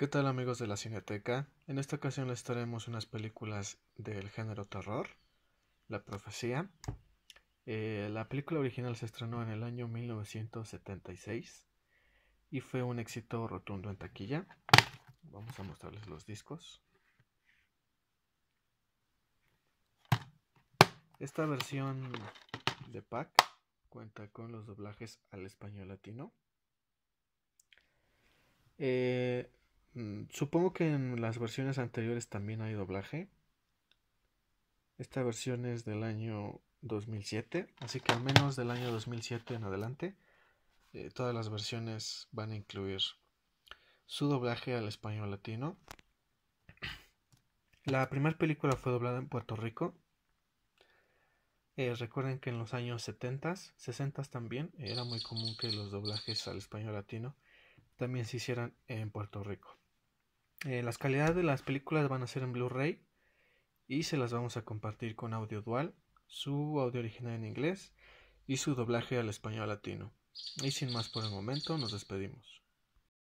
¿Qué tal amigos de la Cineteca? En esta ocasión les traemos unas películas del género terror, La Profecía. Eh, la película original se estrenó en el año 1976 y fue un éxito rotundo en taquilla. Vamos a mostrarles los discos. Esta versión de pack cuenta con los doblajes al español latino. Eh, Supongo que en las versiones anteriores también hay doblaje. Esta versión es del año 2007, así que al menos del año 2007 en adelante, eh, todas las versiones van a incluir su doblaje al español latino. La primera película fue doblada en Puerto Rico. Eh, recuerden que en los años 70, 60 también, era muy común que los doblajes al español latino también se hicieran en Puerto Rico. Eh, las calidades de las películas van a ser en Blu-ray y se las vamos a compartir con audio dual, su audio original en inglés y su doblaje al español latino. Y sin más por el momento, nos despedimos.